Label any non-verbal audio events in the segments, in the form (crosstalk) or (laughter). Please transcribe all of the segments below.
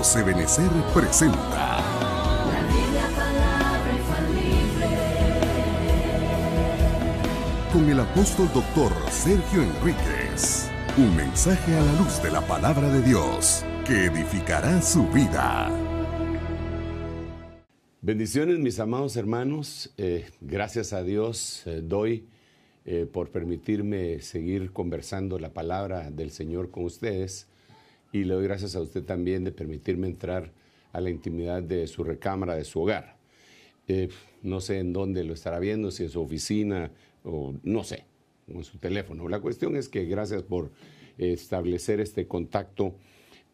Se Venecer presenta. La palabra Con el apóstol doctor Sergio Enríquez. Un mensaje a la luz de la palabra de Dios que edificará su vida. Bendiciones mis amados hermanos. Eh, gracias a Dios eh, doy eh, por permitirme seguir conversando la palabra del Señor con ustedes y le doy gracias a usted también de permitirme entrar a la intimidad de su recámara, de su hogar. Eh, no sé en dónde lo estará viendo, si en su oficina o no sé, o en su teléfono. La cuestión es que gracias por establecer este contacto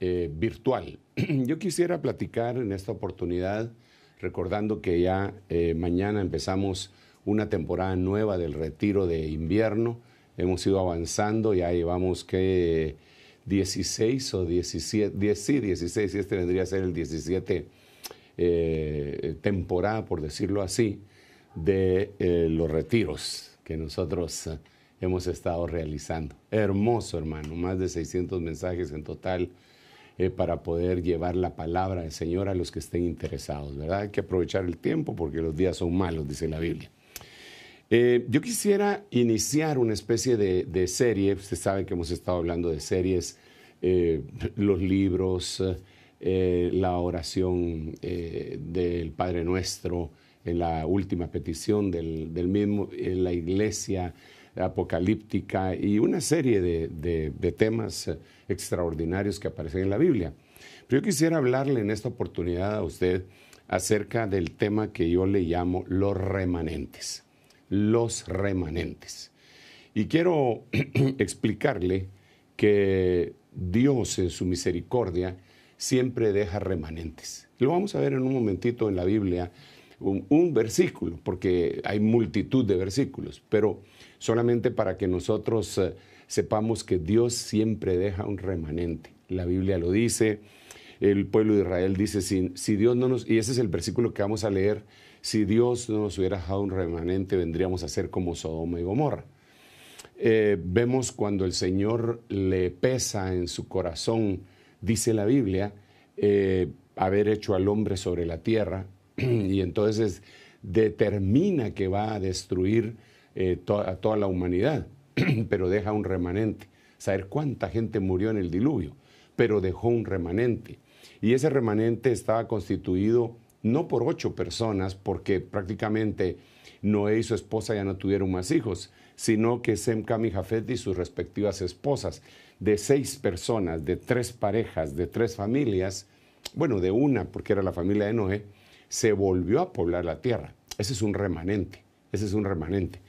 eh, virtual. (clears throat) Yo quisiera platicar en esta oportunidad, recordando que ya eh, mañana empezamos una temporada nueva del retiro de invierno. Hemos ido avanzando, ya llevamos que 16 o 17, sí, 16, este vendría a ser el 17 eh, temporada, por decirlo así, de eh, los retiros que nosotros hemos estado realizando. Hermoso, hermano, más de 600 mensajes en total eh, para poder llevar la palabra del Señor a los que estén interesados, ¿verdad? Hay que aprovechar el tiempo porque los días son malos, dice la Biblia. Eh, yo quisiera iniciar una especie de, serie, ustedes saben que hemos estado hablando de series, eh, los libros, eh, la oración del Padre Nuestro, en la última petición del, mismo, la iglesia apocalíptica y una serie de, de, temas extraordinarios que aparecen en la Biblia. Pero yo quisiera hablarle en esta oportunidad a usted acerca del tema que yo le llamo los remanentes los remanentes. Y quiero (clears throat) explicarle que Dios en su misericordia siempre deja remanentes. Lo vamos a ver en un momentito en la Biblia, un, versículo, porque hay multitud de versículos, pero solamente para que nosotros eh, sepamos que Dios siempre deja un remanente. La Biblia lo dice, el pueblo de Israel dice, si Dios no nos... Y ese es el versículo que vamos a leer si Dios no nos hubiera dejado un remanente, vendríamos a ser como Sodoma y Gomorra. Eh, vemos cuando el Señor le pesa en su corazón, dice la Biblia, eh, haber hecho al hombre sobre la tierra, (clears throat) y entonces determina que va a destruir eh, a toda la humanidad, (clears throat) pero deja un remanente. Saber cuánta gente murió en el diluvio, pero dejó un remanente. Y ese remanente estaba constituido no por ocho personas, porque prácticamente Noé y su esposa ya no tuvieron más hijos, sino que Sem, Cam Jafet y sus respectivas esposas, de seis personas, de tres parejas, de tres familias, bueno, de una, porque era la familia de Noé, se volvió a poblar la tierra. Ese es un remanente, ese es un remanente.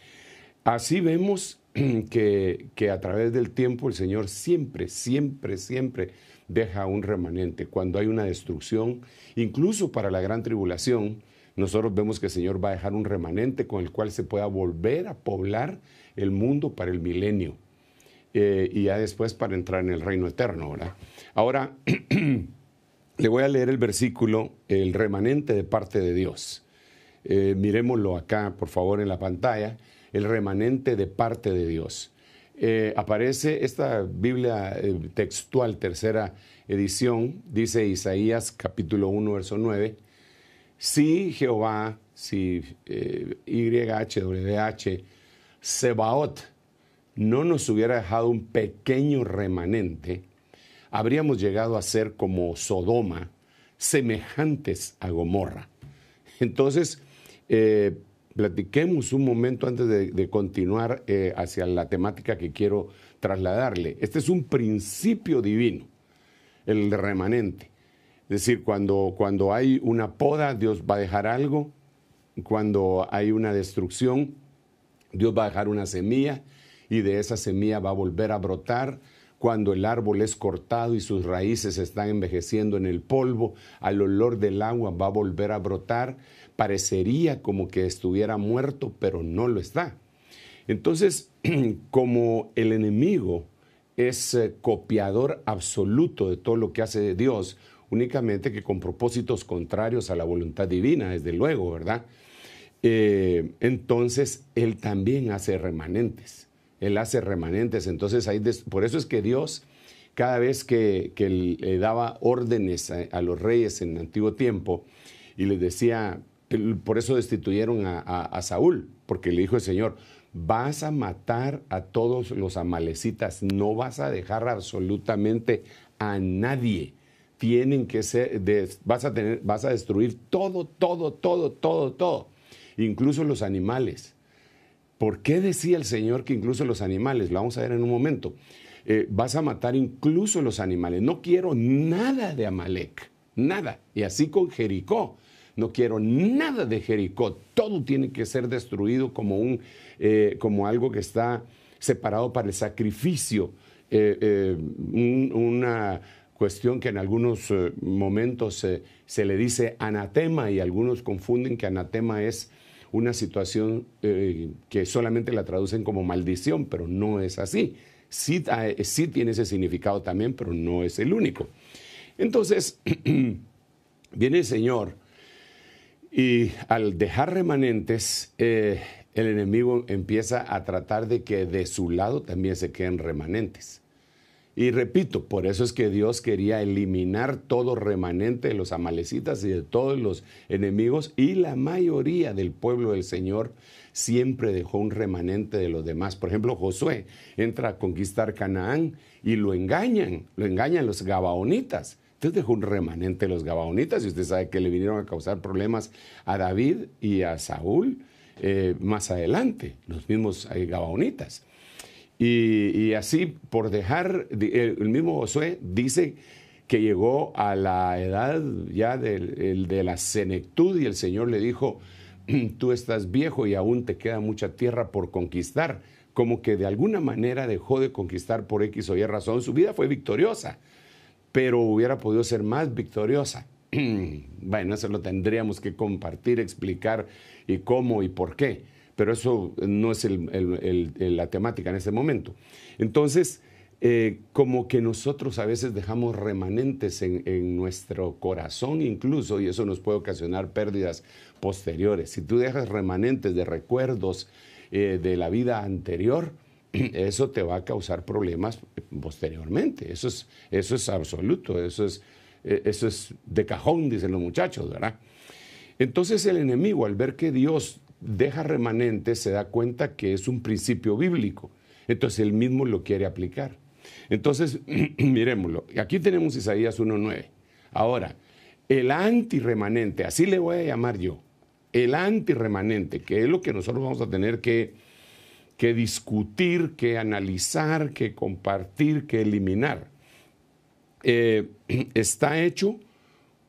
Así vemos (clears throat) que, que a través del tiempo el Señor siempre, siempre, siempre deja un remanente. Cuando hay una destrucción, incluso para la gran tribulación, nosotros vemos que el Señor va a dejar un remanente con el cual se pueda volver a poblar el mundo para el milenio eh, y ya después para entrar en el reino eterno. Ahora, (clears throat) le voy a leer el versículo, el remanente de parte de Dios. Eh, miremoslo acá, por favor, en la pantalla el remanente de parte de Dios. Eh, aparece esta Biblia eh, textual, tercera edición, dice Isaías capítulo 1, verso 9, si Jehová, si eh, YHWH, Sebaot no nos hubiera dejado un pequeño remanente, habríamos llegado a ser como Sodoma, semejantes a Gomorra. Entonces, eh, platiquemos un momento antes de, continuar eh, hacia la temática que quiero trasladarle. Este es un principio divino, el remanente. Es decir, cuando, cuando hay una poda, Dios va a dejar algo. Cuando hay una destrucción, Dios va a dejar una semilla y de esa semilla va a volver a brotar. Cuando el árbol es cortado y sus raíces están envejeciendo en el polvo, al olor del agua va a volver a brotar parecería como que estuviera muerto, pero no lo está. Entonces, (clears throat) como el enemigo es eh, copiador absoluto de todo lo que hace Dios, únicamente que con propósitos contrarios a la voluntad divina, desde luego, ¿verdad? Eh, entonces, Él también hace remanentes, Él hace remanentes, entonces hay por eso es que Dios, cada vez que, le daba órdenes a, a los reyes en el antiguo tiempo y les decía, por eso destituyeron a, Saúl, porque le dijo el Señor, vas a matar a todos los amalecitas, no vas a dejar absolutamente a nadie. Tienen que ser, vas, a tener, vas a destruir todo, todo, todo, todo, todo, incluso los animales. ¿Por qué decía el Señor que incluso los animales? Lo vamos a ver en un momento. Eh, vas a matar incluso los animales. No quiero nada de Amalek, nada. Y así con Jericó no quiero nada de Jericó, todo tiene que ser destruido como, un, eh, como algo que está separado para el sacrificio, eh, eh, una cuestión que en algunos momentos se le dice anatema y algunos confunden que anatema es una situación que solamente la traducen como maldición, pero no es así. Sí, ah, sí, tiene ese significado también, pero no es el único. Entonces, (clears throat) viene el Señor y al dejar remanentes, eh, el enemigo empieza a tratar de que de su lado también se queden remanentes. Y repito, por eso es que Dios quería eliminar todo remanente de los amalecitas y de todos los enemigos y la mayoría del pueblo del Señor siempre dejó un remanente de los demás. Por ejemplo, Josué entra a conquistar Canaán y lo engañan, lo engañan los gabaonitas Usted dejó un remanente los gabaonitas y usted sabe que le vinieron a causar problemas a David y a Saúl eh, más adelante, los mismos eh, gabaonitas. Y, así, por dejar, el mismo Josué dice que llegó a la edad ya de, de la senectud y el Señor le dijo, mm, tú estás viejo y aún te queda mucha tierra por conquistar. Como que de alguna manera dejó de conquistar por X o Y razón, su vida fue victoriosa pero hubiera podido ser más victoriosa. (clears throat) bueno, eso lo tendríamos que compartir, explicar y cómo y por qué, pero eso no es la temática en este momento. Entonces, eh, como que nosotros a veces dejamos remanentes en, nuestro corazón incluso, y eso nos puede ocasionar pérdidas posteriores. Si tú dejas remanentes de recuerdos eh, de la vida anterior, (clears throat) eso te va a causar problemas posteriormente. Eso es, eso es absoluto, eso es, eh, eso es de cajón, dicen los muchachos, ¿verdad? Entonces el enemigo, al ver que Dios deja remanente, se da cuenta que es un principio bíblico. Entonces él mismo lo quiere aplicar. Entonces, (clears throat) miremoslo. Aquí tenemos Isaías 1.9. Ahora, el remanente así le voy a llamar yo, el remanente que es lo que nosotros vamos a tener que que discutir, que analizar, que compartir, que eliminar. Eh, (clears throat) está hecho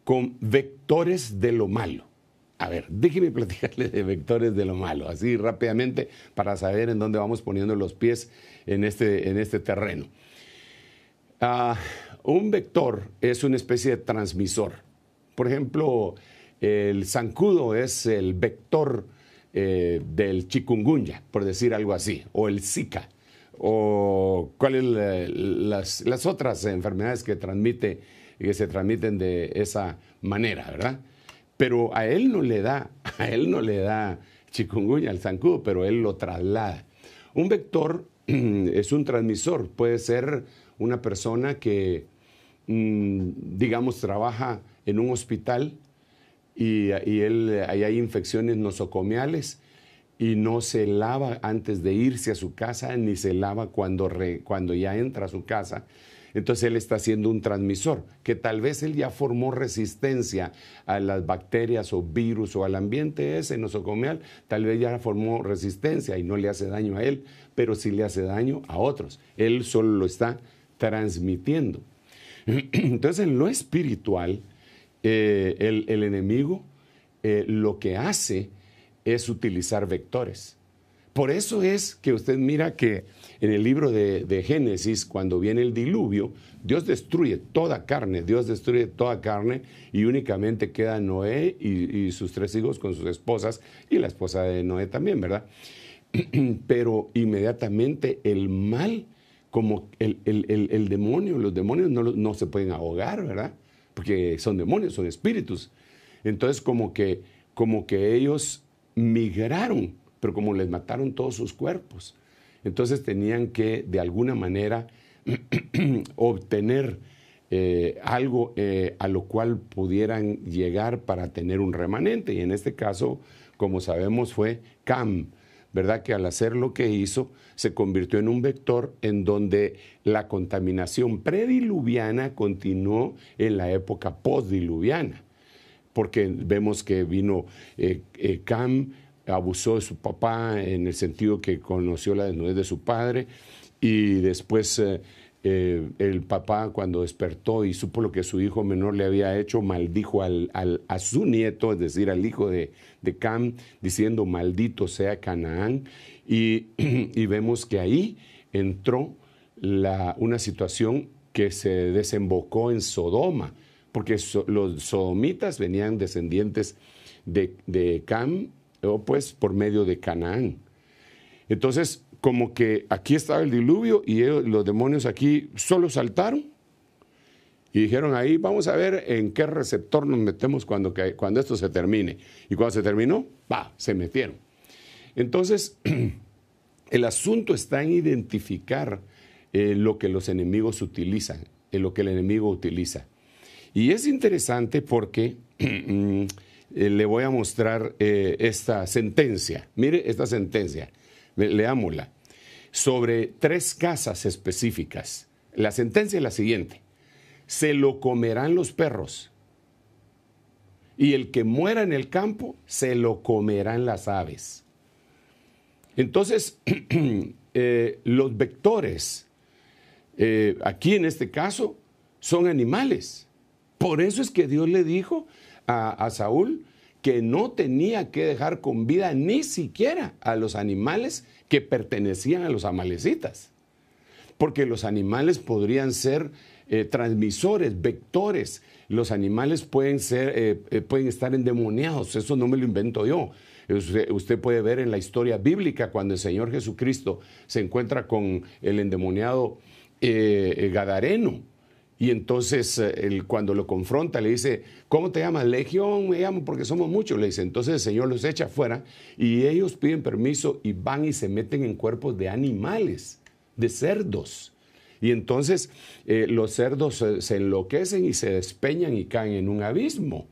con vectores de lo malo. A ver, déjeme platicarle de vectores de lo malo, así rápidamente, para saber en dónde vamos poniendo los pies en este, en este terreno. Ah, un vector es una especie de transmisor. Por ejemplo, el zancudo es el vector eh, del chikungunya, por decir algo así, o el Zika, o cuáles las, otras enfermedades que, transmite, que se transmiten de esa manera, ¿verdad? Pero a él no le da, (laughs) a él no le da chikungunya, al zancudo, pero él lo traslada. Un vector (clears throat) es un transmisor, puede ser una persona que, mm, digamos, trabaja en un hospital y, él, ahí hay infecciones nosocomiales y no se lava antes de irse a su casa ni se lava cuando, cuando ya entra a su casa. Entonces él está siendo un transmisor, que tal vez él ya formó resistencia a las bacterias o virus o al ambiente ese nosocomial, tal vez ya formó resistencia y no le hace daño a él, pero sí le hace daño a otros. Él solo lo está transmitiendo. (clears throat) Entonces en lo espiritual, eh, el, el, enemigo eh, lo que hace es utilizar vectores. Por eso es que usted mira que en el libro de, Génesis, cuando viene el diluvio, Dios destruye toda carne, Dios destruye toda carne y únicamente queda Noé y, sus tres hijos con sus esposas y la esposa de Noé también, ¿verdad? (clears throat) Pero inmediatamente el mal, como el, el, el, demonio, los demonios no, no se pueden ahogar, ¿verdad? porque son demonios, son espíritus. Entonces como que, como que ellos migraron, pero como les mataron todos sus cuerpos. Entonces tenían que de alguna manera (clears throat) obtener eh, algo eh, a lo cual pudieran llegar para tener un remanente. Y en este caso, como sabemos, fue Cam. ¿verdad? Que al hacer lo que hizo, se convirtió en un vector en donde la contaminación prediluviana continuó en la época postdiluviana, porque vemos que vino eh, eh, Cam, abusó de su papá en el sentido que conoció la desnudez de su padre y después... Eh, eh, el papá cuando despertó y supo lo que su hijo menor le había hecho, maldijo al, a su nieto, es decir, al hijo de, de Cam, diciendo, maldito sea Canaán. Y, (clears throat) vemos que ahí entró la, una situación que se desembocó en Sodoma, porque los sodomitas venían descendientes de, de Cam, pues por medio de Canaán. Entonces, como que aquí estaba el diluvio y los demonios aquí solo saltaron y dijeron ahí, vamos a ver en qué receptor nos metemos cuando, cuando esto se termine. Y cuando se terminó, va, se metieron. Entonces, (clears throat) el asunto está en identificar eh, lo que los enemigos utilizan, eh, lo que el enemigo utiliza. Y es interesante porque (clears throat) mm, eh, le voy a mostrar esta sentencia. Mire esta sentencia, leámosla sobre tres casas específicas. La sentencia es la siguiente. Se lo comerán los perros. Y el que muera en el campo, se lo comerán las aves. Entonces, (clears throat) eh, los vectores, eh, aquí en este caso, son animales. Por eso es que Dios le dijo a Saúl, que no tenía que dejar con vida ni siquiera a los animales que pertenecían a los amalecitas, porque los animales podrían ser eh, transmisores, vectores, los animales pueden, ser, eh, eh, pueden estar endemoniados, eso no me lo invento yo. Usted, puede ver en la historia bíblica cuando el Señor Jesucristo se encuentra con el endemoniado Gadareno y entonces eh, cuando lo confronta le dice, ¿cómo te llamas? Legión, me llamo porque somos muchos. Le dice, entonces el Señor los echa afuera y ellos piden permiso y van y se meten en cuerpos de animales, de cerdos. Y entonces eh, los cerdos eh, se, enloquecen y se despeñan y caen en un abismo.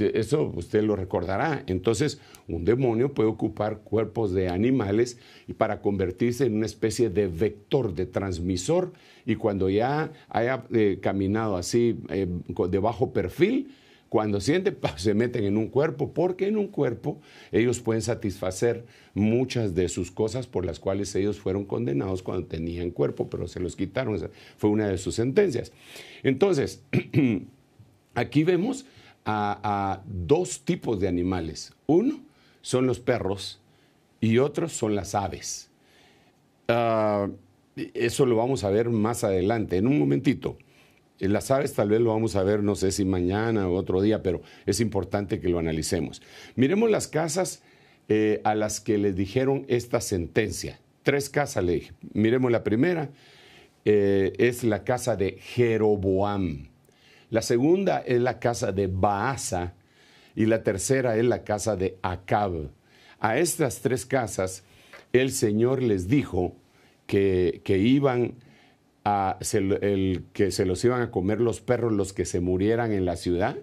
Eso usted lo recordará. Entonces, un demonio puede ocupar cuerpos de animales y para convertirse en una especie de vector, de transmisor, y cuando ya haya eh, caminado así eh, de bajo perfil, cuando siente, se meten en un cuerpo, porque en un cuerpo ellos pueden satisfacer muchas de sus cosas por las cuales ellos fueron condenados cuando tenían cuerpo, pero se los quitaron. fue una de sus sentencias. Entonces, (clears throat) aquí vemos a, dos tipos de animales. Uno son los perros y otros son las aves. Ah, eso lo vamos a ver más adelante, en un momentito. Eh, las aves tal vez lo vamos a ver, no sé si mañana o otro día, pero es importante que lo analicemos. Miremos las casas eh, a las que les dijeron esta sentencia. Tres casas le dije. Miremos la primera, eh, es la casa de Jeroboam. La segunda es la casa de Baasa y la tercera es la casa de Acab. A estas tres casas el Señor les dijo que, que iban a, se, que se los iban a comer los perros los que se murieran en la ciudad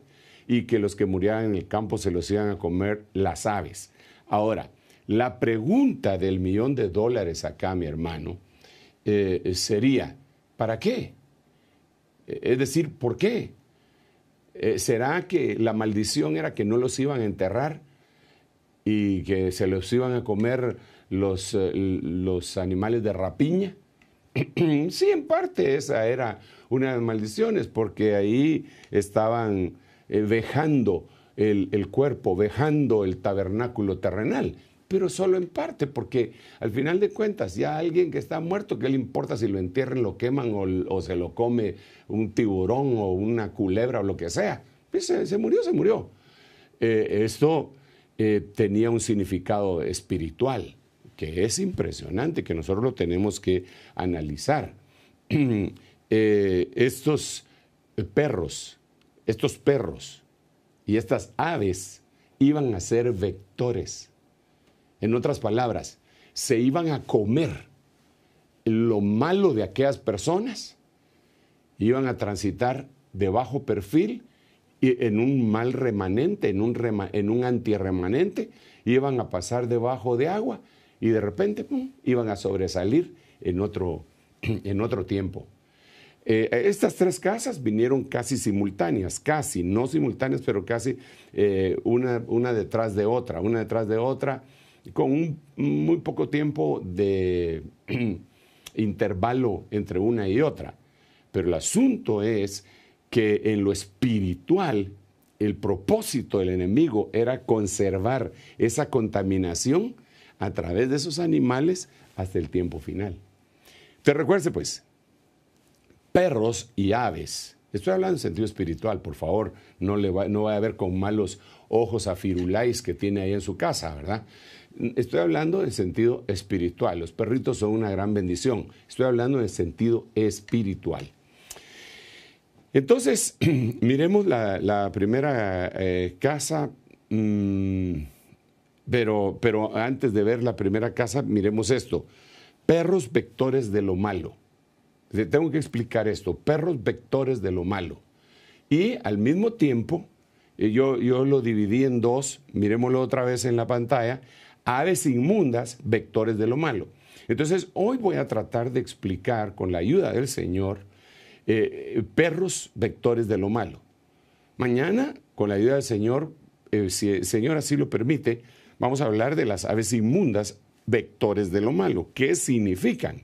y que los que murieran en el campo se los iban a comer las aves. Ahora, la pregunta del millón de dólares acá, mi hermano, eh, sería, ¿para qué? Eh, es decir, ¿por qué? Eh, ¿Será que la maldición era que no los iban a enterrar y que se los iban a comer los, eh, animales de rapiña? (clears throat) sí, en parte esa era una de las maldiciones, porque ahí estaban dejando eh, vejando el, el cuerpo, vejando el tabernáculo terrenal pero solo en parte, porque al final de cuentas, ya alguien que está muerto, ¿qué le importa si lo entierren, lo queman o, se lo come un tiburón o una culebra o lo que sea? Pues se, murió, se murió. Eh, esto eh, tenía un significado espiritual que es impresionante, que nosotros lo tenemos que analizar. (clears throat) Eh, estos perros, estos perros y estas aves iban a ser vectores en otras palabras, se iban a comer lo malo de aquellas personas, iban a transitar de bajo perfil y en un mal remanente, en un, en antirremanente, iban a pasar debajo de agua y de repente iban a sobresalir en otro, (clears throat) tiempo. Eh, estas tres casas vinieron casi simultáneas, casi, no simultáneas, pero casi eh, una detrás de otra, una detrás de otra con un muy poco tiempo de (clears throat) intervalo entre una y otra. Pero el asunto es que en lo espiritual el propósito del enemigo era conservar esa contaminación a través de esos animales hasta el tiempo final. Te recuerde pues, perros y aves. Estoy hablando en sentido espiritual, por favor, no, le no vaya a ver con malos ojos a Firulais que tiene ahí en su casa, ¿verdad? Estoy hablando en sentido espiritual. Los perritos son una gran bendición. Estoy hablando en sentido espiritual. Entonces, (clears throat) miremos la, primera eh, casa. Mm, pero, antes de ver la primera casa, miremos esto. Perros vectores de lo malo. tengo que explicar esto. Perros vectores de lo malo. Y al mismo tiempo, eh, yo, yo lo dividí en dos, miremoslo otra vez en la pantalla, aves inmundas, vectores de lo malo. Entonces, hoy voy a tratar de explicar con la ayuda del Señor eh, perros vectores de lo malo. Mañana, con la ayuda del Señor, eh, si el Señor así lo permite, vamos a hablar de las aves inmundas, vectores de lo malo. ¿Qué significan?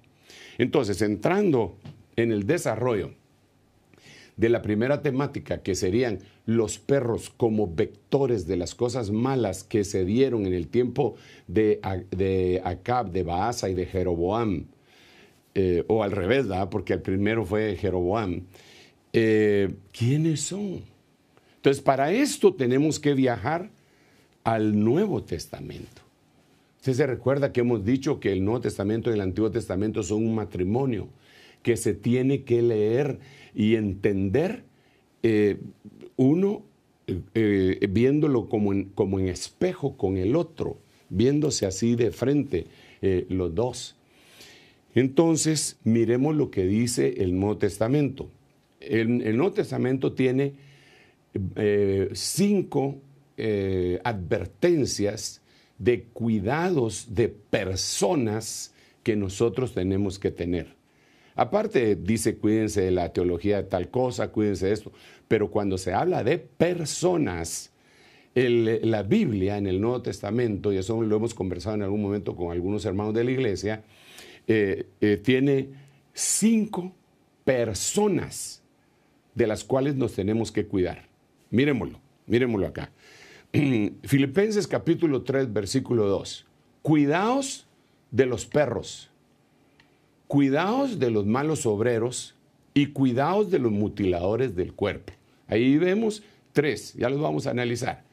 Entonces, entrando en el desarrollo, de la primera temática, que serían los perros como vectores de las cosas malas que se dieron en el tiempo de, de Acab, de Baasa y de Jeroboam, eh, o al revés, porque el primero fue Jeroboam, eh, ¿quiénes son? Entonces, para esto tenemos que viajar al Nuevo Testamento. Usted se recuerda que hemos dicho que el Nuevo Testamento y el Antiguo Testamento son un matrimonio que se tiene que leer y entender eh, uno eh, eh, viéndolo como en, como en, espejo con el otro, viéndose así de frente los dos. Entonces, miremos lo que dice el Nuevo Testamento. el Nuevo Testamento tiene cinco advertencias de cuidados de personas que nosotros tenemos que tener. Aparte, dice, cuídense de la teología de tal cosa, cuídense de esto. Pero cuando se habla de personas, la Biblia en el Nuevo Testamento, y eso lo hemos conversado en algún momento con algunos hermanos de la iglesia, eh, eh, tiene cinco personas de las cuales nos tenemos que cuidar. Miremoslo, miremoslo acá. (clears throat) Filipenses capítulo 3, versículo 2. Cuidaos de los perros, cuidaos de los malos obreros y cuidaos de los mutiladores del cuerpo. Ahí vemos tres, ya los vamos a analizar.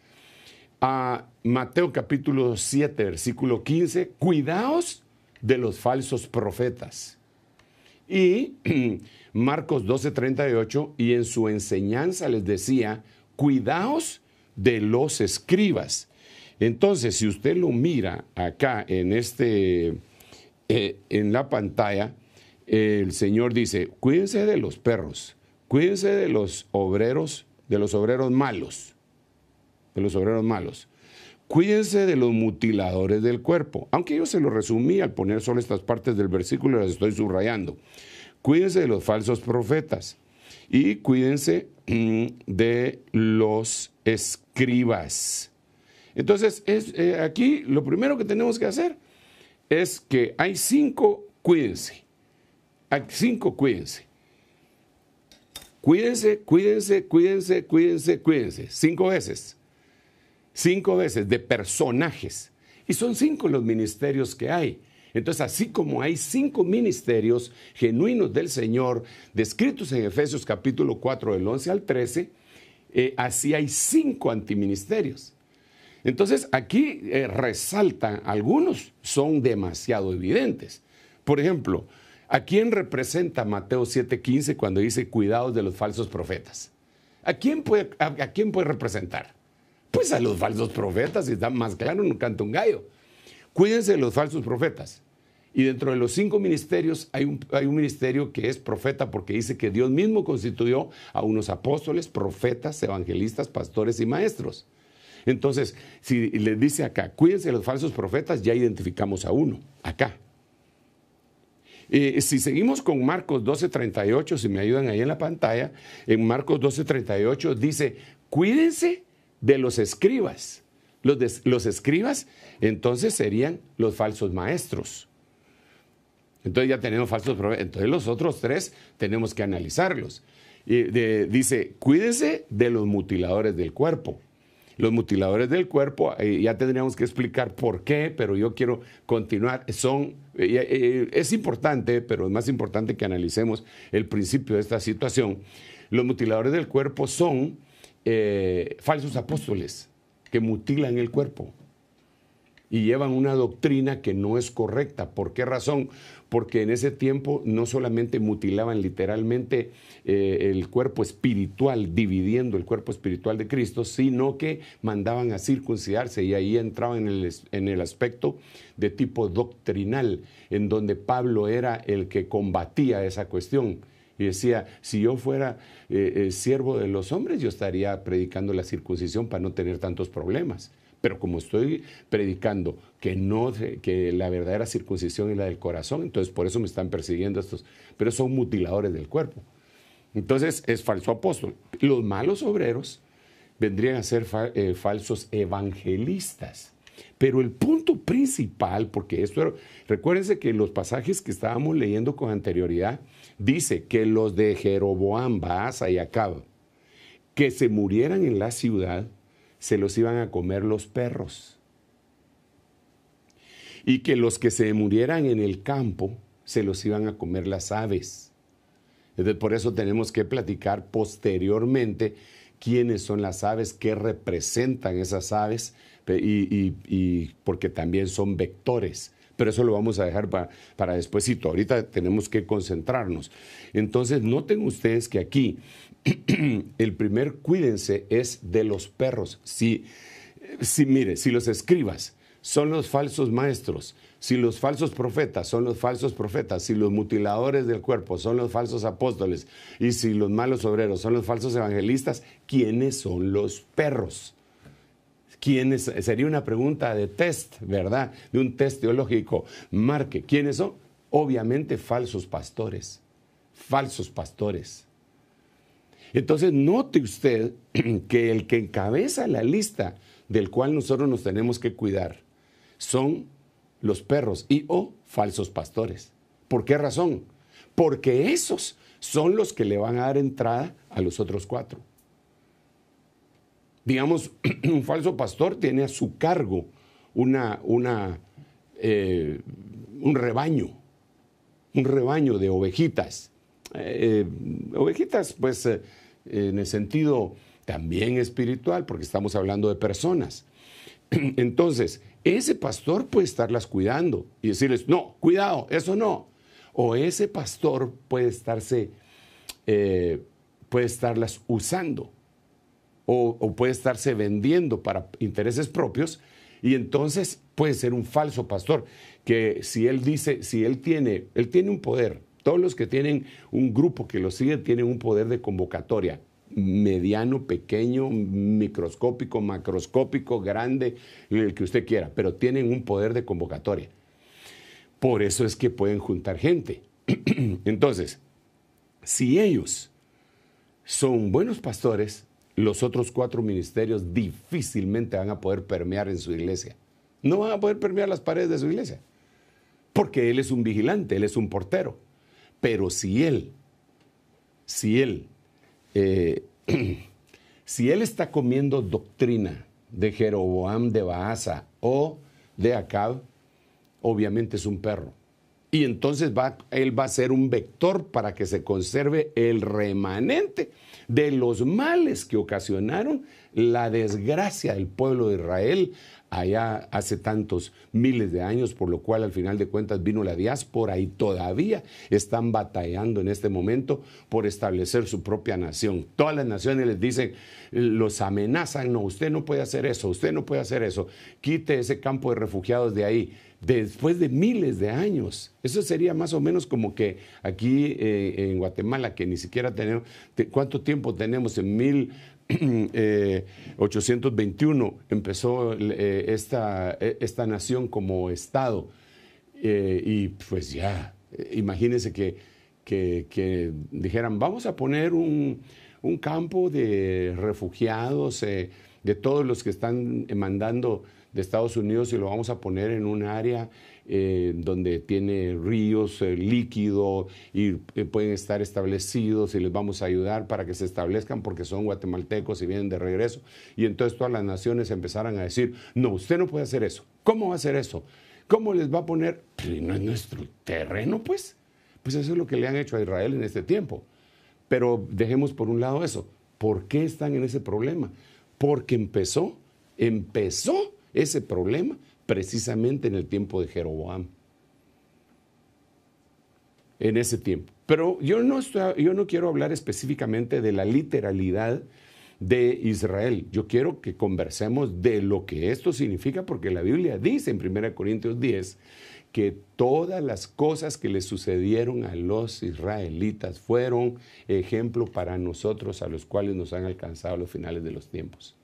A ah, Mateo capítulo 7, versículo 15, cuidaos de los falsos profetas. Y (clears throat) Marcos 12, 38, y en su enseñanza les decía, cuidaos de los escribas. Entonces, si usted lo mira acá en este eh, en la pantalla, el Señor dice, cuídense de los perros, cuídense de los obreros, de los obreros malos, de los obreros malos. Cuídense de los mutiladores del cuerpo, aunque yo se lo resumí al poner solo estas partes del versículo, las estoy subrayando. Cuídense de los falsos profetas y cuídense mm, de los escribas. Entonces, es, eh, aquí lo primero que tenemos que hacer es que hay cinco, cuídense. Hay cinco, cuídense. Cuídense, cuídense, cuídense, cuídense, cuídense. Cinco veces. Cinco veces de personajes. Y son cinco los ministerios que hay. Entonces, así como hay cinco ministerios genuinos del Señor descritos en Efesios capítulo 4 del 11 al 13, eh, así hay cinco antiministerios. Entonces, aquí eh, resaltan, algunos son demasiado evidentes. Por ejemplo, ¿a quién representa Mateo 7:15 cuando dice cuidados de los falsos profetas? ¿A quién puede, representar? Pues a los falsos profetas, si está más claro, no canta un gallo. Cuídense de los falsos profetas. Y dentro de los cinco ministerios hay un, ministerio que es profeta porque dice que Dios mismo constituyó a unos apóstoles, profetas, evangelistas, pastores y maestros. Entonces, si les dice acá, cuídense de los falsos profetas, ya identificamos a uno, acá. Eh, si seguimos con Marcos 12:38, si me ayudan ahí en la pantalla, en Marcos 12:38 dice, cuídense de los escribas. Los, escribas entonces serían los falsos maestros. Entonces ya tenemos falsos profetas. Entonces los otros tres tenemos que analizarlos. Eh, dice, cuídense de los mutiladores del cuerpo los mutiladores del cuerpo, eh, ya tendríamos que explicar por qué, pero yo quiero continuar. Son, eh, eh, es importante, pero es más importante que analicemos el principio de esta situación. Los mutiladores del cuerpo son falsos apóstoles que mutilan el cuerpo y llevan una doctrina que no es correcta. ¿Por qué razón? porque en ese tiempo no solamente mutilaban literalmente eh, el cuerpo espiritual, dividiendo el cuerpo espiritual de Cristo, sino que mandaban a circuncidarse y ahí entraba en el, aspecto de tipo doctrinal, en donde Pablo era el que combatía esa cuestión. Y decía, si yo fuera eh, eh, siervo de los hombres, yo estaría predicando la circuncisión para no tener tantos problemas. Pero como estoy predicando que, no, que la verdadera circuncisión es la del corazón, entonces por eso me están persiguiendo estos, pero son mutiladores del cuerpo. Entonces es falso apóstol. Los malos obreros vendrían a ser eh, falsos evangelistas. Pero el punto principal, porque esto era, recuérdense que los pasajes que estábamos leyendo con anterioridad, dice que los de Jeroboam, Baasa y Acab, que se murieran en la ciudad, se los iban a comer los perros. Y que los que se murieran en el campo se los iban a comer las aves. Entonces, por eso tenemos que platicar posteriormente quiénes son las aves, qué representan esas aves, y, porque también son vectores. Pero eso lo vamos a dejar para, para despuesito. Ahorita tenemos que concentrarnos. Entonces, noten ustedes que aquí (clears throat) el primer cuídense es de los perros. Si, si, mire, si los escribas son los falsos maestros, si los falsos profetas son los falsos profetas, si los mutiladores del cuerpo son los falsos apóstoles y si los malos obreros son los falsos evangelistas, ¿quiénes son los perros? ¿Quiénes? Sería una pregunta de test, ¿verdad? De un test teológico. Marque, ¿quiénes son? Obviamente falsos pastores, falsos pastores entonces, note usted (clears throat) que el que encabeza la lista del cual nosotros nos tenemos que cuidar son los perros y o falsos pastores. ¿Por qué razón? Porque esos son los que le van a dar entrada a los otros cuatro. Digamos, (clears throat) un falso pastor tiene a su cargo una, eh, un rebaño, un rebaño de ovejitas. Eh, eh, ovejitas, pues, en el sentido también espiritual, porque estamos hablando de personas. (clears throat) Entonces, ese pastor puede estarlas cuidando y decirles, no, cuidado, eso no. O ese pastor puede estarse, eh, puede estarlas usando o, o puede estarse vendiendo para intereses propios y entonces puede ser un falso pastor que si él dice, si él tiene, él tiene un poder todos los que tienen un grupo que los sigue tienen un poder de convocatoria mediano, pequeño, microscópico, macroscópico, grande, el que usted quiera, pero tienen un poder de convocatoria. Por eso es que pueden juntar gente. (clears throat) Entonces, si ellos son buenos pastores, los otros cuatro ministerios difícilmente van a poder permear en su iglesia. No van a poder permear las paredes de su iglesia, porque él es un vigilante, él es un portero. Pero si él, si él, eh, (clears throat) si él está comiendo doctrina de Jeroboam de Baasa o de Acab, obviamente es un perro. Y entonces va, él va a ser un vector para que se conserve el remanente de los males que ocasionaron la desgracia del pueblo de Israel allá hace tantos miles de años, por lo cual al final de cuentas vino la diáspora y todavía están batallando en este momento por establecer su propia nación. Todas las naciones les dicen, los amenazan, no, usted no puede hacer eso, usted no puede hacer eso, quite ese campo de refugiados de ahí después de miles de años. Eso sería más o menos como que aquí eh, en Guatemala, que ni siquiera tenemos, ¿cuánto tiempo tenemos? En 1821 (clears throat) eh, empezó eh, esta, e, esta, nación como Estado. y pues ya, imagínense que, que, dijeran, vamos a poner un campo de refugiados, de todos los que están mandando de Estados Unidos y lo vamos a poner en un área eh, donde tiene ríos, eh, líquido y eh, pueden estar establecidos y les vamos a ayudar para que se establezcan porque son guatemaltecos y vienen de regreso. Y entonces todas las naciones empezaron a decir, no, usted no puede hacer eso. ¿Cómo va a hacer eso? ¿Cómo les va a poner? Pues, no es nuestro terreno, pues. Pues eso es lo que le han hecho a Israel en este tiempo. Pero dejemos por un lado eso. ¿Por qué están en ese problema? Porque empezó, empezó ese problema precisamente en el tiempo de Jeroboam. En ese tiempo. Pero yo no, yo no quiero hablar específicamente de la literalidad de Israel. Yo quiero que conversemos de lo que esto significa, porque la Biblia dice en 1 Corintios 10 que todas las cosas que le sucedieron a los israelitas fueron ejemplo para nosotros, a los cuales nos han alcanzado los finales de los tiempos.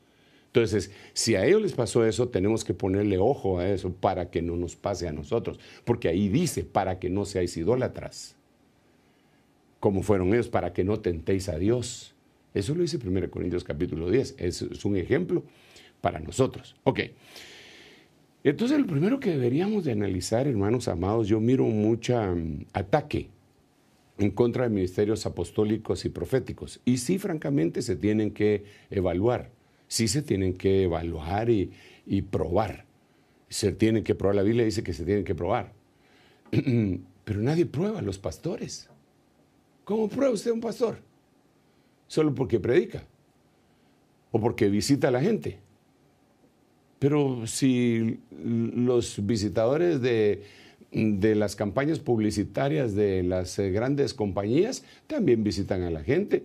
Entonces, si a ellos les pasó eso, tenemos que ponerle ojo a eso para que no nos pase a nosotros, porque ahí dice, para que no seáis idólatras, como fueron ellos, para que no tentéis a Dios. Eso lo dice 1 Corintios capítulo 10, es, un ejemplo para nosotros. Ok, entonces lo primero que deberíamos de analizar, hermanos amados, yo miro mucho mm, ataque en contra de ministerios apostólicos y proféticos, y sí, francamente, se tienen que evaluar sí se tienen que evaluar y, y probar. Se tienen que probar, la Biblia dice que se tienen que probar. (clears throat) Pero nadie prueba a los pastores. ¿Cómo prueba usted a un pastor? Solo porque predica o porque visita a la gente. Pero si los visitadores de, de las campañas publicitarias de las eh, grandes compañías también visitan a la gente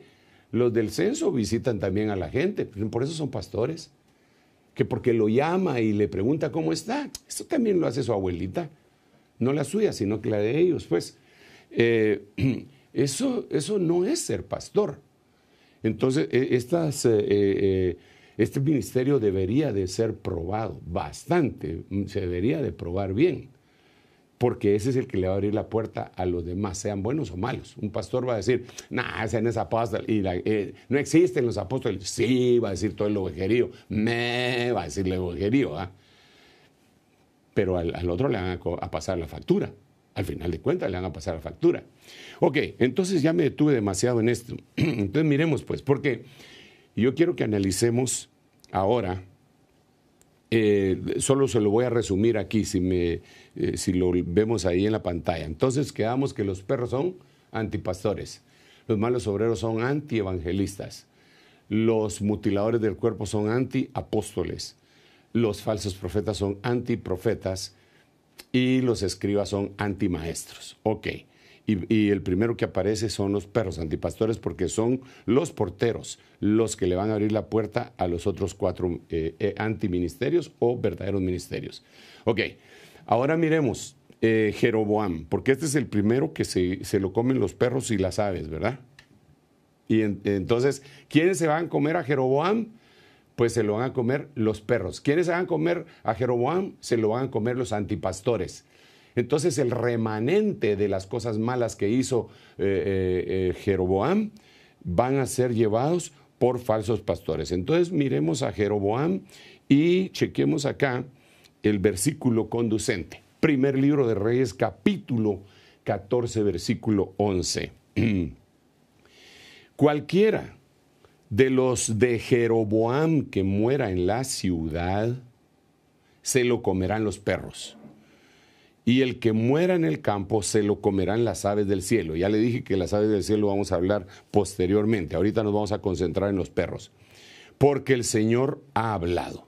los del censo visitan también a la gente, por eso son pastores. Que porque lo llama y le pregunta cómo está, eso también lo hace su abuelita, no la suya, sino que la de ellos, pues. Eh, (clears throat) eso, eso no es ser pastor. Entonces, e, eh, eh, este ministerio debería de ser probado bastante, mm, se debería de probar bien porque ese es el que le va a abrir la puerta a los demás, sean buenos o malos. Un pastor va a decir, nah, ese no es apóstol, y eh, no existen los apóstoles. Sí, va a decir todo el ovejerío, me va a decir el ovejerío. ¿ah? Pero al, otro le van a, a, pasar la factura. Al final de cuentas le van a pasar la factura. Ok, entonces ya me detuve demasiado en esto. (clears throat) Entonces miremos pues, porque yo quiero que analicemos ahora eh, solo se lo voy a resumir aquí, si, eh, si lo vemos ahí en la pantalla. Entonces quedamos que los perros son antipastores, los malos obreros son antievangelistas, los mutiladores del cuerpo son antiapóstoles, los falsos profetas son antiprofetas y los escribas son antimaestros. Ok y, el primero que aparece son los perros antipastores porque son los porteros los que le van a abrir la puerta a los otros cuatro eh, eh, antiministerios o verdaderos ministerios. Ok, ahora miremos eh, Jeroboam, porque este es el primero que se, lo comen los perros y las aves, ¿verdad? Y entonces, ¿quiénes se van a comer a Jeroboam? Pues se lo van a comer los perros. ¿Quiénes se van a comer a Jeroboam? Se lo van a comer los antipastores. Entonces el remanente de las cosas malas que hizo eh, eh, eh, Jeroboam van a ser llevados por falsos pastores. Entonces miremos a Jeroboam y chequemos acá el versículo conducente. Primer libro de Reyes capítulo 14 versículo 11. (clears throat) Cualquiera de los de Jeroboam que muera en la ciudad, se lo comerán los perros y el que muera en el campo se lo comerán las aves del cielo. Ya le dije que las aves del cielo vamos a hablar posteriormente. Ahorita nos vamos a concentrar en los perros. Porque el Señor ha hablado.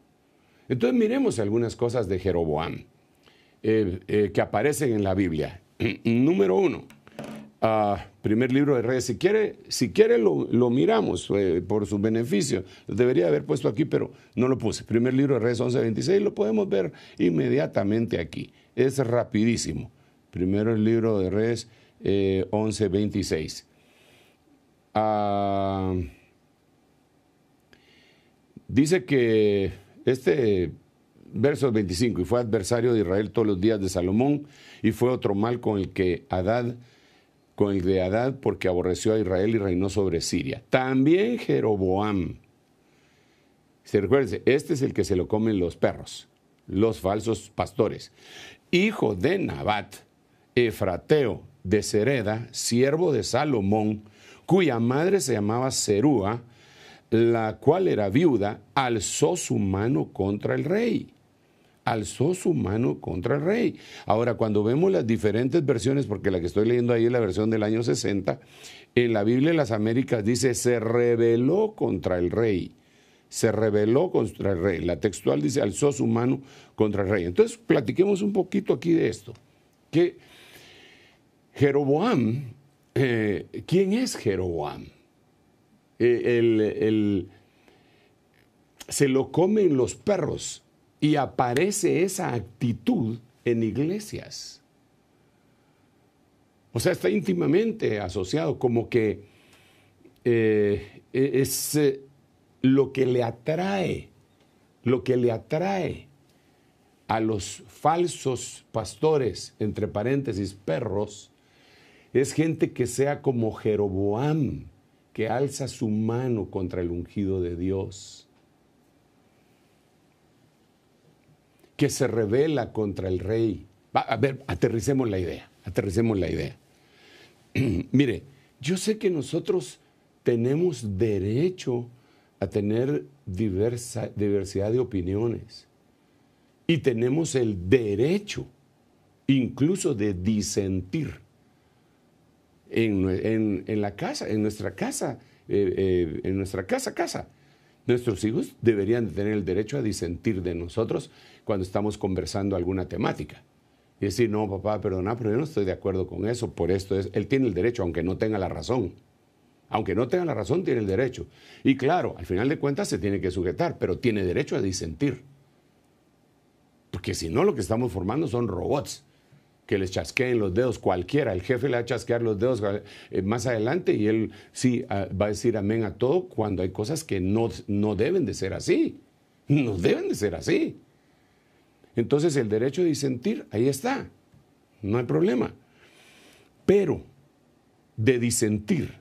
Entonces miremos algunas cosas de Jeroboam eh, eh, que aparecen en la Biblia. (clears throat) Número uno, ah, primer libro de Reyes. Si quiere, si quiere lo, miramos eh, por su beneficio. Debería haber puesto aquí, pero no lo puse. Primer libro de Reyes 11.26, lo podemos ver inmediatamente aquí. Es rapidísimo. Primero el libro de Reyes eh, 11.26. Ah, dice que este verso 25, y fue adversario de Israel todos los días de Salomón, y fue otro mal con el que Adad con el de porque aborreció a Israel y reinó sobre Siria. También Jeroboam. Se recuerden, este es el que se lo comen los perros, los falsos pastores. Hijo de Nabat, Efrateo de Sereda, siervo de Salomón, cuya madre se llamaba Serúa, la cual era viuda, alzó su mano contra el rey alzó su mano contra el rey. Ahora, cuando vemos las diferentes versiones, porque la que estoy leyendo ahí es la versión del año 60, en la Biblia de las Américas dice, se rebeló contra el rey. Se rebeló contra el rey. La textual dice, alzó su mano contra el rey. Entonces, platiquemos un poquito aquí de esto. Que Jeroboam, eh, ¿quién es Jeroboam? Eh, se lo comen los perros y aparece esa actitud en iglesias. O sea, está íntimamente asociado, como que eh, e-, es eh, lo que le atrae, lo que le atrae a los falsos pastores, entre paréntesis, perros, es gente que sea como Jeroboam, que alza su mano contra el ungido de Dios que se revela contra el rey. a ver, aterricemos la idea, aterricemos la idea. (clears throat) Mire, yo sé que nosotros tenemos derecho a tener diversa, diversidad de opiniones y tenemos el derecho incluso de disentir en, la casa, en nuestra casa, eh, eh, en nuestra casa, casa. Nuestros hijos deberían tener el derecho a disentir de nosotros cuando estamos conversando alguna temática. Y decir, no, papá, perdona, pero yo no estoy de acuerdo con eso, por esto es, él tiene el derecho, aunque no tenga la razón. Aunque no tenga la razón, tiene el derecho. Y claro, al final de cuentas se tiene que sujetar, pero tiene derecho a disentir. Porque si no, lo que estamos formando son robots que les chasqueen los dedos, cualquiera, el jefe le va a chasquear los dedos eh, más adelante y él sí ah, va a decir amén a todo cuando hay cosas que no, deben de ser así, no deben de ser así. Entonces el derecho de disentir, ahí está, no hay problema. Pero de disentir,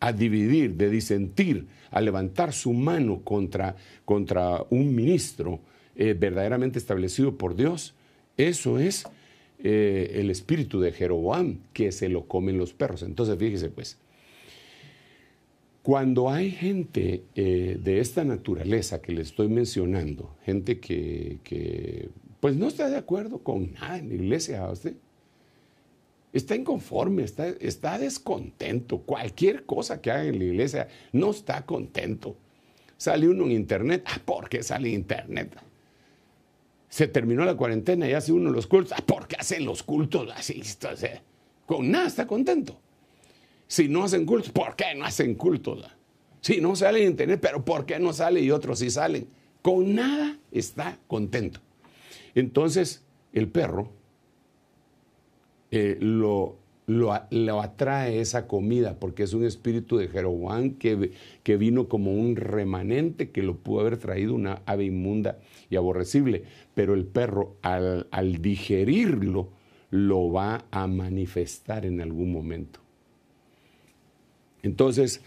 a dividir, de disentir, a levantar su mano contra, contra un ministro eh, verdaderamente establecido por Dios, eso es eh, el espíritu de Jeroboam, que se lo comen los perros. Entonces, fíjese pues, cuando hay gente eh, de esta naturaleza que le estoy mencionando, gente que, pues no está de acuerdo con nada en la iglesia, usted está inconforme, está, está descontento, cualquier cosa que haga en la iglesia no está contento. Sale uno en internet, ah, ¿por qué sale internet? se terminó la cuarentena y hace uno los cultos. Ah, ¿Por qué hacen los cultos así? Eh? con nada está contento. Si no hacen cultos, ¿por qué no hacen cultos? Si no salen en internet, pero ¿por qué no sale y otros sí salen? Con nada está contento. Entonces, el perro eh, lo lo, atrae esa comida, porque es un espíritu de Jeroboam que, que vino como un remanente que lo pudo haber traído una ave inmunda y aborrecible. Pero el perro, al, al digerirlo, lo va a manifestar en algún momento. Entonces,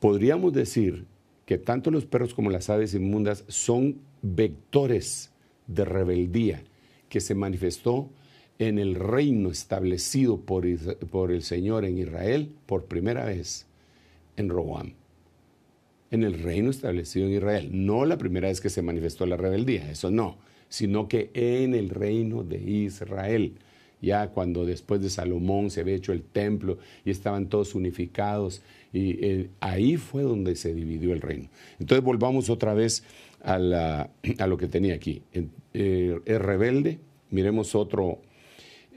podríamos decir que tanto los perros como las aves inmundas son vectores de rebeldía que se manifestó en el reino establecido por, por, el Señor en Israel por primera vez en Roam En el reino establecido en Israel. No la primera vez que se manifestó la rebeldía, eso no, sino que en el reino de Israel. Ya cuando después de Salomón se había hecho el templo y estaban todos unificados, y eh, ahí fue donde se dividió el reino. Entonces volvamos otra vez a, la, a lo que tenía aquí. Eh, es rebelde, miremos otro,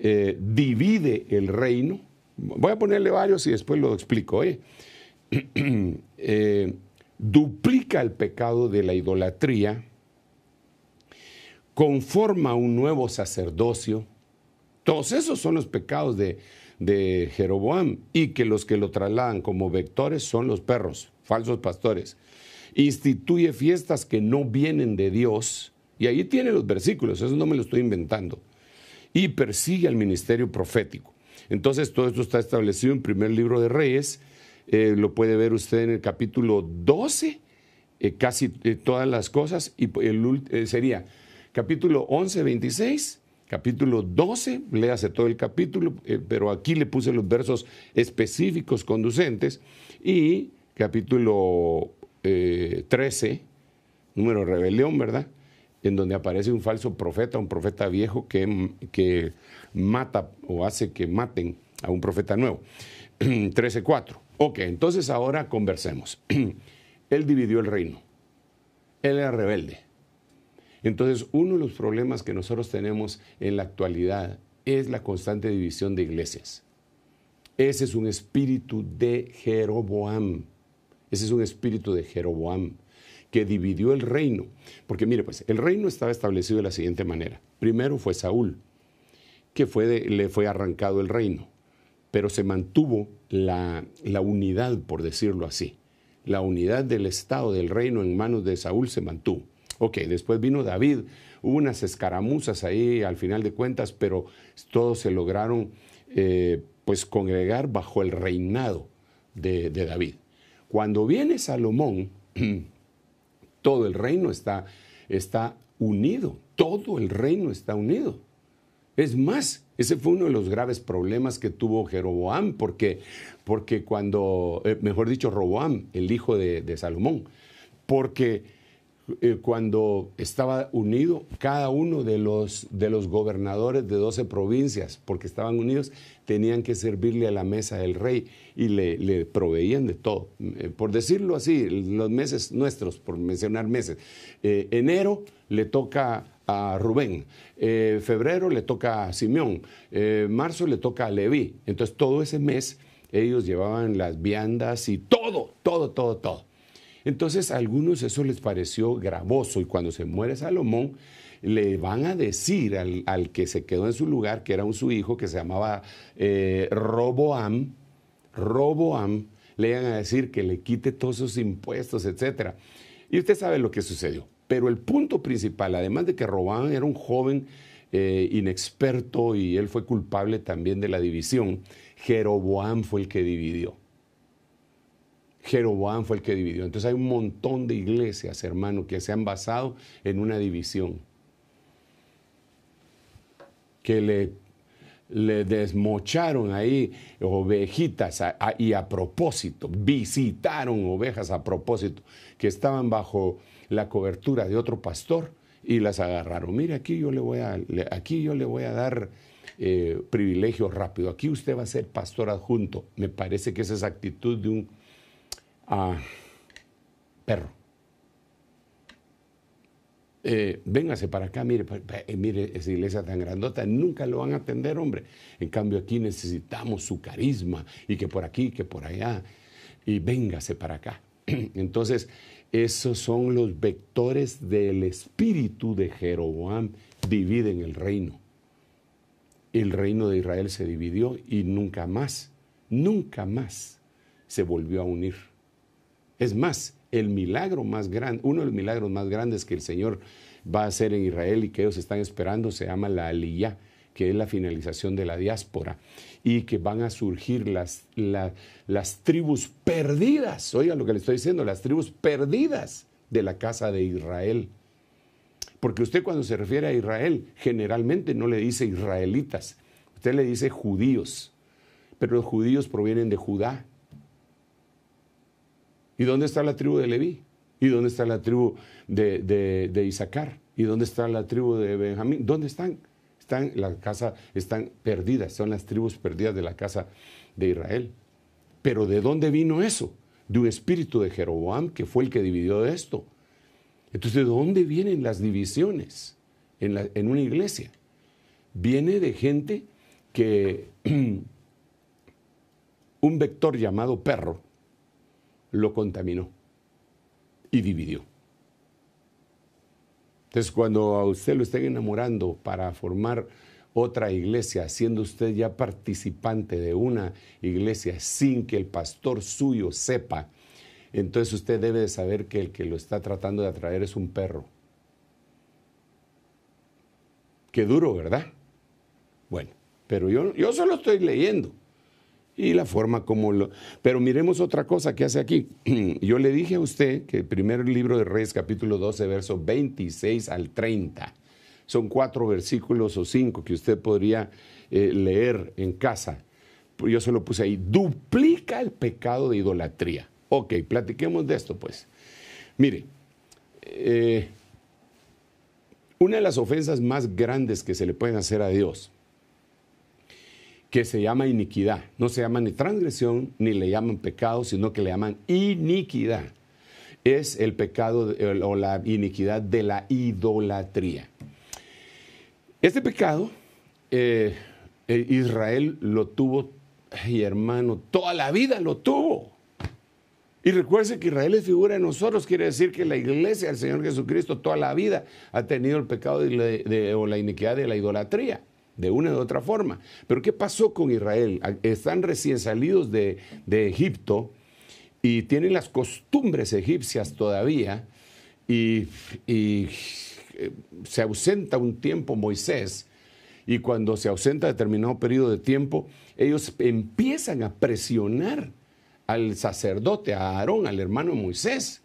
eh, divide el reino. Voy a ponerle varios y después lo explico. ¿eh? (clears throat) Eh, duplica el pecado de la idolatría, conforma un nuevo sacerdocio. Todos esos son los pecados de Jeroboam y que los que lo trasladan como vectores son los perros, falsos pastores. Instituye fiestas que no vienen de Dios. Y ahí tiene los versículos, eso no me lo estoy inventando y persigue al ministerio profético. Entonces todo esto está establecido en primer libro de Reyes, eh, lo puede ver usted en el capítulo 12, eh, casi eh, todas las cosas, y pues, el, sería capítulo 11, 26, capítulo 12, léase todo el capítulo, pero aquí le puse los versos específicos conducentes, y capítulo 13, número rebelión, ¿verdad? en donde aparece un falso profeta, un profeta viejo que, que mata o hace que maten a un profeta nuevo. 13.4. (clears throat) Ok, entonces ahora conversemos. (clears throat) Él dividió el reino. Él era rebelde. Entonces, uno de los problemas que nosotros tenemos en la actualidad es la constante división de iglesias. Ese es un espíritu de Jeroboam. Ese es un espíritu de Jeroboam que dividió el reino. Porque mire, pues el reino estaba establecido de la siguiente manera. Primero fue Saúl, que fue le fue arrancado el reino, pero se mantuvo la, unidad, por decirlo así. La unidad del Estado, del reino en manos de Saúl se mantuvo. Ok, después vino David, hubo unas escaramuzas ahí al final de cuentas, pero todos se lograron eh, pues congregar bajo el reinado de David. Cuando viene Salomón, (clears throat) Todo el reino está, está unido, todo el reino está unido. Es más, ese fue uno de los graves problemas que tuvo Jeroboam, porque, porque cuando, eh, mejor dicho, Roboam, el hijo de Salomón, porque eh, cuando estaba unido cada uno de los, gobernadores de 12 provincias, porque estaban unidos, tenían que servirle a la mesa del rey y le, proveían de todo. Eh, por decirlo así, los meses nuestros, por mencionar meses, eh, enero le toca a Rubén, febrero le toca a Simeón, marzo le toca a Leví. Entonces todo ese mes ellos llevaban las viandas y todo, todo, todo, todo. Entonces a algunos eso les pareció gravoso y cuando se muere Salomón le van a decir al, que se quedó en su lugar, que era un su hijo que se llamaba eh, Roboam, Roboam, le van a decir que le quite todos sus impuestos, etc. Y usted sabe lo que sucedió. Pero el punto principal, además de que Roboam era un joven eh, inexperto y él fue culpable también de la división, Jeroboam fue el que dividió. Jeroboam fue el que dividió. Entonces hay un montón de iglesias, hermano, que se han basado en una división, que le, desmocharon ahí ovejitas y a propósito, visitaron ovejas a propósito, que estaban bajo la cobertura de otro pastor y las agarraron. Mire, aquí yo le voy a, aquí yo le voy a dar eh, privilegio rápido. Aquí usted va a ser pastor adjunto. Me parece que esa es actitud de un perro. Eh, véngase para acá, mire, eh, mire esa iglesia tan grandota, nunca lo van a atender, hombre. En cambio, aquí necesitamos su carisma y que por aquí, que por allá, y véngase para acá. (clears throat) Entonces, esos son los vectores del espíritu de Jeroboam, dividen el reino. El reino de Israel se dividió y nunca más, nunca más se volvió a unir. Es más, el milagro más grande, uno de los milagros más grandes que el Señor va a hacer en Israel y que ellos están esperando se llama la aliyah, que es la finalización de la diáspora, y que van a surgir las, las tribus perdidas, Oiga, lo que le estoy diciendo, las tribus perdidas de la casa de Israel. Porque usted cuando se refiere a Israel, generalmente no le dice israelitas, usted le dice judíos, pero los judíos provienen de Judá, ¿Y dónde está la tribu de Leví? ¿Y dónde está la tribu de, Isaacar? ¿Y dónde está la tribu de Benjamín? ¿Dónde están? Están, la casa, están perdidas, son las tribus perdidas de la casa de Israel. Pero ¿de dónde vino eso? De un espíritu de Jeroboam que fue el que dividió esto. Entonces, ¿de dónde vienen las divisiones en una iglesia? Viene de gente que (clears throat) un vector llamado perro lo contaminó y dividió. Entonces, cuando a usted lo está enamorando para formar otra iglesia, siendo usted ya participante de una iglesia sin que el pastor suyo sepa, entonces usted debe de saber que el que lo está tratando de atraer es un perro. Qué duro, ¿verdad? Bueno, pero yo, yo solo estoy leyendo y la forma como lo... Pero miremos otra cosa que hace aquí. (clears throat) Yo le dije a usted que el primer libro de Reyes, capítulo 12, versos 26 al 30, son cuatro versículos o cinco que usted podría eh, leer en casa. Yo se lo puse ahí. Duplica el pecado de idolatría. Ok, platiquemos de esto pues. Mire, eh, una de las ofensas más grandes que se le pueden hacer a Dios que se llama iniquidad. No se llama ni transgresión, ni le llaman pecado, sino que le llaman iniquidad. Es el pecado o la iniquidad de la idolatría. Este pecado, eh, eh, Israel lo tuvo, y hermano, toda la vida lo tuvo. Y recuerde que Israel es figura de nosotros, quiere decir que la iglesia del Señor Jesucristo toda la vida ha tenido el pecado o la iniquidad de la idolatría de una u otra forma. Pero ¿qué pasó con Israel? Ah, están recién salidos de, Egipto y tienen las costumbres egipcias todavía y, eh, se ausenta un tiempo Moisés y cuando se ausenta determinado periodo de tiempo, ellos empiezan a presionar al sacerdote, a Aarón, al hermano Moisés,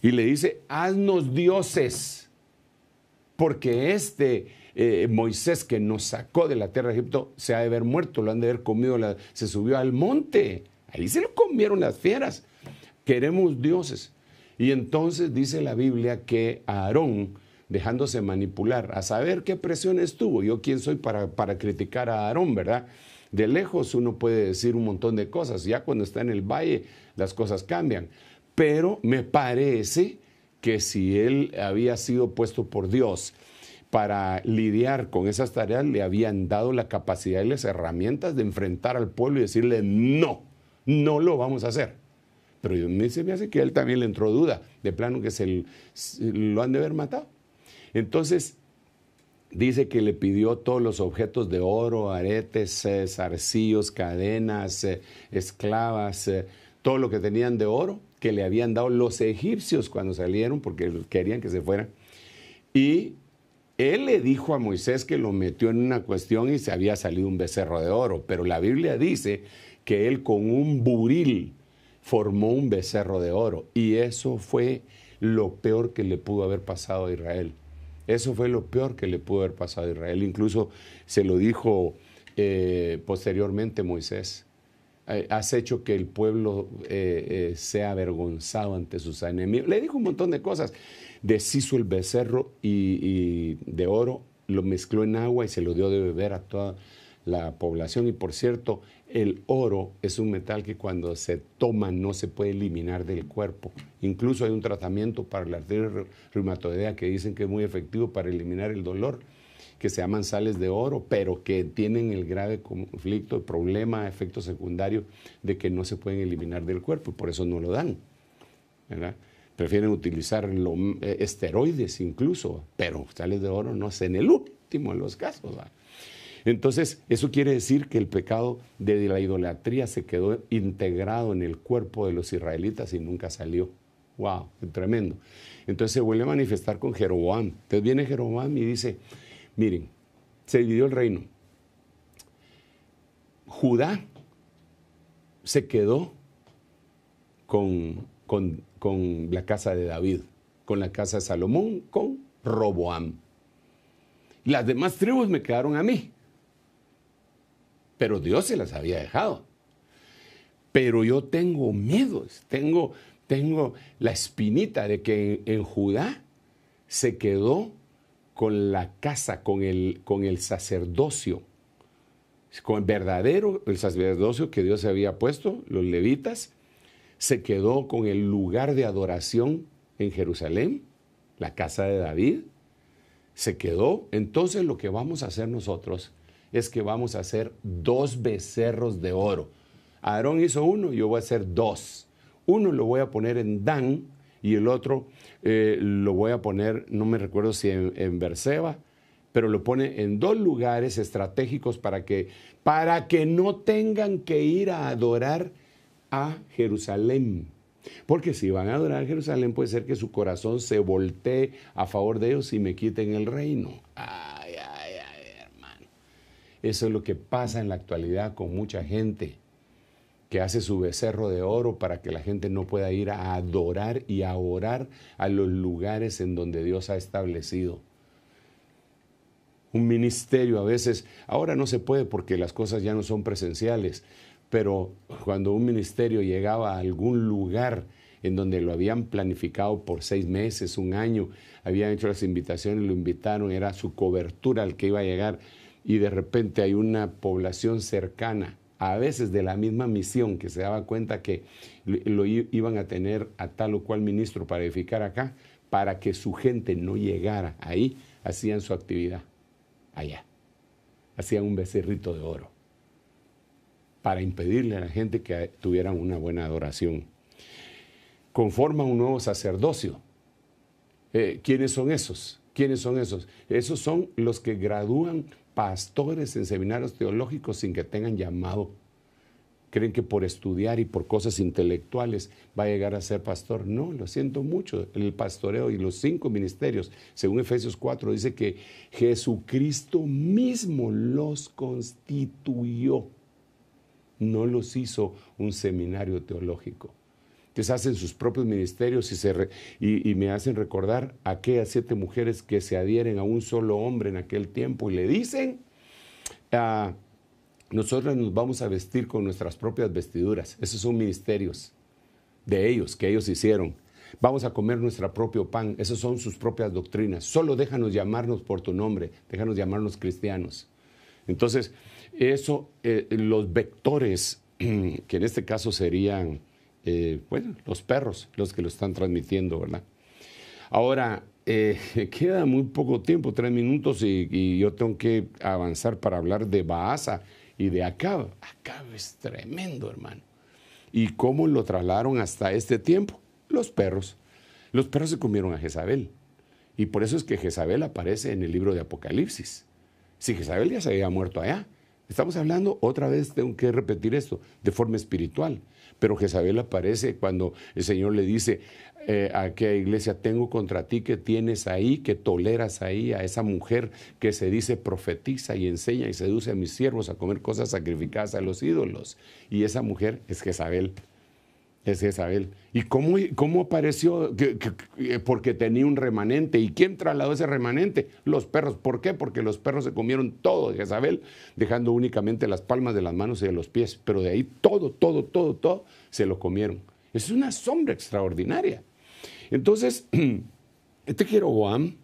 y le dice, haznos dioses, porque este eh, Moisés que nos sacó de la tierra de Egipto se ha de haber muerto, lo han de haber comido, se subió al monte, ahí se lo comieron las fieras. Queremos dioses. Y entonces dice la Biblia que Aarón, dejándose manipular, a saber qué presión estuvo yo quién soy para, para criticar a Aarón, ¿verdad? De lejos uno puede decir un montón de cosas, ya cuando está en el valle las cosas cambian. Pero me parece que si él había sido puesto por Dios, para lidiar con esas tareas le habían dado la capacidad y las herramientas de enfrentar al pueblo y decirle, no, no lo vamos a hacer. Pero yo me se me hace que él también le entró duda, de plano que se lo han de haber matado. Entonces, dice que le pidió todos los objetos de oro, aretes, eh, zarcillos, cadenas, eh, esclavas, eh, todo lo que tenían de oro que le habían dado los egipcios cuando salieron, porque querían que se fueran. Y él le dijo a Moisés que lo metió en una cuestión y se había salido un becerro de oro, pero la Biblia dice que él con un buril formó un becerro de oro y eso fue lo peor que le pudo haber pasado a Israel. Eso fue lo peor que le pudo haber pasado a Israel. Incluso se lo dijo eh, posteriormente Moisés. Has hecho que el pueblo eh, eh, sea avergonzado ante sus enemigos. Le dijo un montón de cosas deshizo el becerro y, de oro, lo mezcló en agua y se lo dio de beber a toda la población. Y por cierto, el oro es un metal que cuando se toma no se puede eliminar del cuerpo. Incluso hay un tratamiento para la arteria reumatoidea que dicen que es muy efectivo para eliminar el dolor, que se llaman sales de oro, pero que tienen el grave conflicto, el problema, efecto secundario de que no se pueden eliminar del cuerpo y por eso no lo dan. ¿verdad? prefieren utilizar e, esteroides incluso, pero sales de oro no es en el último de los casos. Entonces, eso quiere decir que el pecado de la idolatría se quedó integrado en el cuerpo de los israelitas y nunca salió. ¡Wow! Tremendo. Entonces se vuelve a manifestar con Jeroboam. Entonces viene Jeroboam y dice, miren, se dividió el reino. Judá se quedó con con, la casa de David, con la casa de Salomón, con Roboam. Las demás tribus me quedaron a mí, pero Dios se las había dejado. Pero yo tengo miedos, tengo, tengo la espinita de que en, Judá se quedó con la casa, con el, con el sacerdocio, con el verdadero, el sacerdocio que Dios había puesto, los levitas, se quedó con el lugar de adoración en Jerusalén, la casa de David, se quedó. Entonces lo que vamos a hacer nosotros es que vamos a hacer dos becerros de oro. Aarón hizo uno, yo voy a hacer dos. Uno lo voy a poner en Dan y el otro eh, lo voy a poner, no me recuerdo si en, en Berseba, pero lo pone en dos lugares estratégicos para que, para que no tengan que ir a adorar a Jerusalén. Porque si van a adorar a Jerusalén, puede ser que su corazón se voltee a favor de ellos y me quiten el reino. Ay, ay, ay, hermano. Eso es lo que pasa en la actualidad con mucha gente que hace su becerro de oro para que la gente no pueda ir a adorar y a orar a los lugares en donde Dios ha establecido. Un ministerio a veces, ahora no se puede porque las cosas ya no son presenciales, pero cuando un ministerio llegaba a algún lugar en donde lo habían planificado por seis meses, un año, habían hecho las invitaciones, lo invitaron, era su cobertura al que iba a llegar, y de repente hay una población cercana, a veces de la misma misión, que se daba cuenta que lo iban a tener a tal o cual ministro para edificar acá, para que su gente no llegara ahí, hacían su actividad allá, hacían un becerrito de oro para impedirle a la gente que tuvieran una buena adoración. Conforma un nuevo sacerdocio. Eh, ¿Quiénes son esos? ¿Quiénes son esos? Esos son los que gradúan pastores en seminarios teológicos sin que tengan llamado. Creen que por estudiar y por cosas intelectuales va a llegar a ser pastor. No, lo siento mucho. El pastoreo y los cinco ministerios, según Efesios 4, dice que Jesucristo mismo los constituyó no los hizo un seminario teológico. Entonces hacen sus propios ministerios y, me hacen recordar a aquellas siete mujeres que se adhieren a un solo hombre en aquel tiempo y le dicen, ah, nosotros nos vamos a vestir con nuestras propias vestiduras. Esos son ministerios de ellos, que ellos hicieron. Vamos a comer nuestro propio pan. Esas son sus propias doctrinas. Solo déjanos llamarnos por tu nombre. Déjanos llamarnos cristianos. Entonces, eso, eh, los vectores, (clears throat) que en este caso serían, eh, bueno, los perros, los que lo están transmitiendo, ¿verdad? Ahora, eh, (laughs) queda muy poco tiempo, tres minutos, y, yo tengo que avanzar para hablar de Baasa y de Acab. Acab es tremendo, hermano. ¿Y cómo lo trasladaron hasta este tiempo? Los perros. Los perros se comieron a Jezabel. Y por eso es que Jezabel aparece en el libro de Apocalipsis. Si Jezabel ya se había muerto allá, Estamos hablando, otra vez tengo que repetir esto, de forma espiritual. Pero Jezabel aparece cuando el Señor le dice eh, a qué iglesia, tengo contra ti que tienes ahí, que toleras ahí a esa mujer que se dice profetiza y enseña y seduce a mis siervos a comer cosas sacrificadas a los ídolos. Y esa mujer es Jezabel. Es Jezabel. ¿Y cómo, apareció? Eh, porque tenía un remanente. ¿Y quién trasladó ese remanente? Los perros. ¿Por qué? Porque los perros se comieron todo de Jezabel, dejando únicamente las palmas de las manos y de los pies. Pero de ahí todo, todo, todo, todo se lo comieron. Es una sombra extraordinaria. Entonces, (clears throat) este Jeroboam,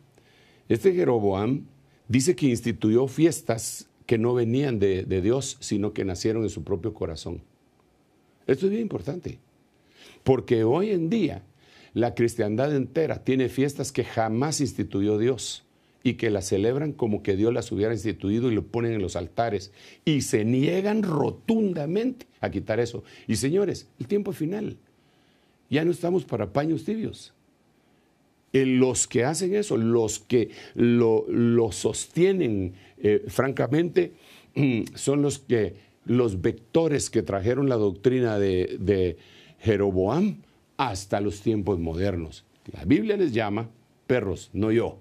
este Jeroboam dice que instituyó fiestas que no venían de, de Dios, sino que nacieron en su propio corazón. Esto es bien importante. Porque hoy en día la cristiandad entera tiene fiestas que jamás instituyó Dios y que las celebran como que Dios las hubiera instituido y lo ponen en los altares y se niegan rotundamente a quitar eso. Y señores, el tiempo es final. Ya no estamos para paños tibios. los que hacen eso, los que lo, sostienen, eh, francamente, (clears throat) son los que los vectores que trajeron la doctrina de Jeroboam hasta los tiempos modernos. La Biblia les llama perros, no yo.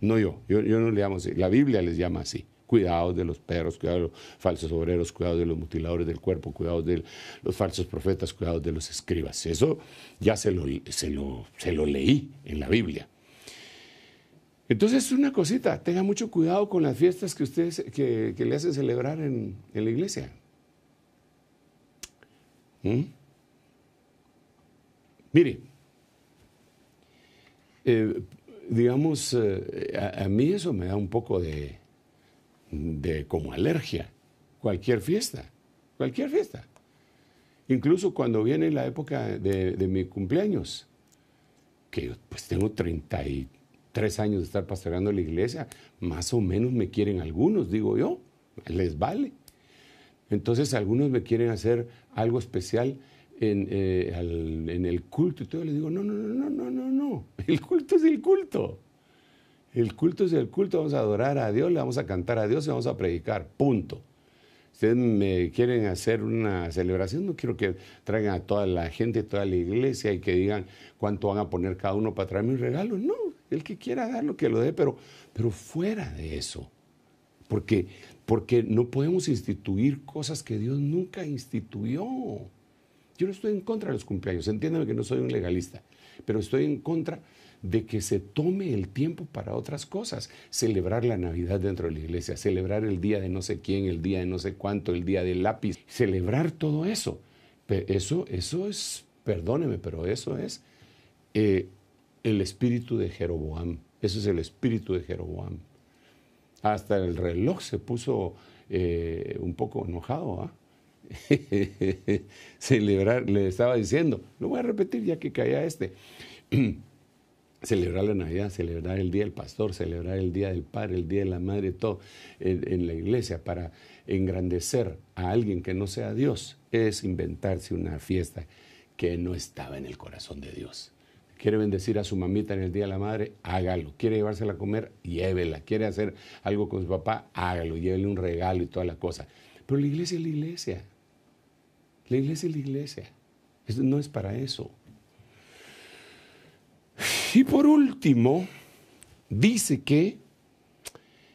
No yo, yo, no le llamo así. La Biblia les llama así. Cuidados de los perros, cuidado de los falsos obreros, cuidados de los mutiladores del cuerpo, cuidados de los falsos profetas, cuidados de los escribas. Eso ya se lo, se lo, leí en la Biblia. Entonces, una cosita, tenga mucho cuidado con las fiestas que ustedes que, le hacen celebrar en, la iglesia. ¿Mm? Mire, eh, digamos, eh, a, mí eso me da un poco de, como alergia. Cualquier fiesta, cualquier fiesta. Incluso cuando viene la época de, mi cumpleaños, que yo pues tengo 33 años de estar pastoreando la iglesia, más o menos me quieren algunos, digo yo, les vale. Entonces algunos me quieren hacer algo especial eh, en, el culto y todo, le digo, no, no, no, no, no, no, no, el culto es el culto. El culto es el culto, vamos a adorar a Dios, le vamos a cantar a Dios y vamos a predicar, punto. Ustedes me quieren hacer una celebración, no quiero que traigan a toda la gente, toda la iglesia y que digan cuánto van a poner cada uno para traerme un regalo. No, el que quiera dar lo que lo dé, pero, pero fuera de eso. Porque, porque no podemos instituir cosas que Dios nunca instituyó. Yo no estoy en contra de los cumpleaños, entiéndeme que no soy un legalista, pero estoy en contra de que se tome el tiempo para otras cosas. Celebrar la Navidad dentro de la iglesia, celebrar el día de no sé quién, el día de no sé cuánto, el día del lápiz, celebrar todo eso. Eso, eso es, perdóneme, pero eso es eh, el espíritu de Jeroboam. Eso es el espíritu de Jeroboam. Hasta el reloj se puso eh, un poco enojado. ¿ah? (laughs) celebrar, le estaba diciendo, lo voy a repetir ya que caía este, (clears throat) celebrar la Navidad, celebrar el Día del Pastor, celebrar el Día del Padre, el Día de la Madre, todo en, la iglesia para engrandecer a alguien que no sea Dios, es inventarse una fiesta que no estaba en el corazón de Dios. Quiere bendecir a su mamita en el Día de la Madre, hágalo. Quiere llevársela a comer, llévela. Quiere hacer algo con su papá, hágalo. Llévele un regalo y toda la cosa. Pero la iglesia es la iglesia. La iglesia es la iglesia. no es para eso. Y por último, dice que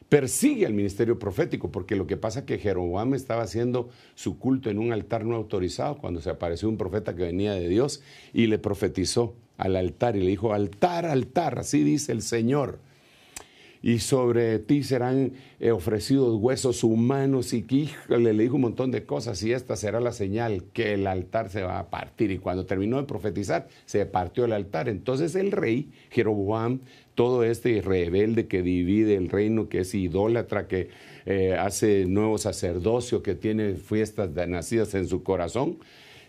persigue al ministerio profético, porque lo que pasa es que Jeroboam estaba haciendo su culto en un altar no autorizado cuando se apareció un profeta que venía de Dios y le profetizó al altar y le dijo, altar, altar, así dice el Señor y sobre ti serán eh, ofrecidos huesos humanos y le dijo un montón de cosas y esta será la señal que el altar se va a partir. Y cuando terminó de profetizar, se partió el altar. Entonces el rey Jeroboam, todo este rebelde que divide el reino, que es idólatra, que eh, hace nuevo sacerdocio, que tiene fiestas de nacidas en su corazón,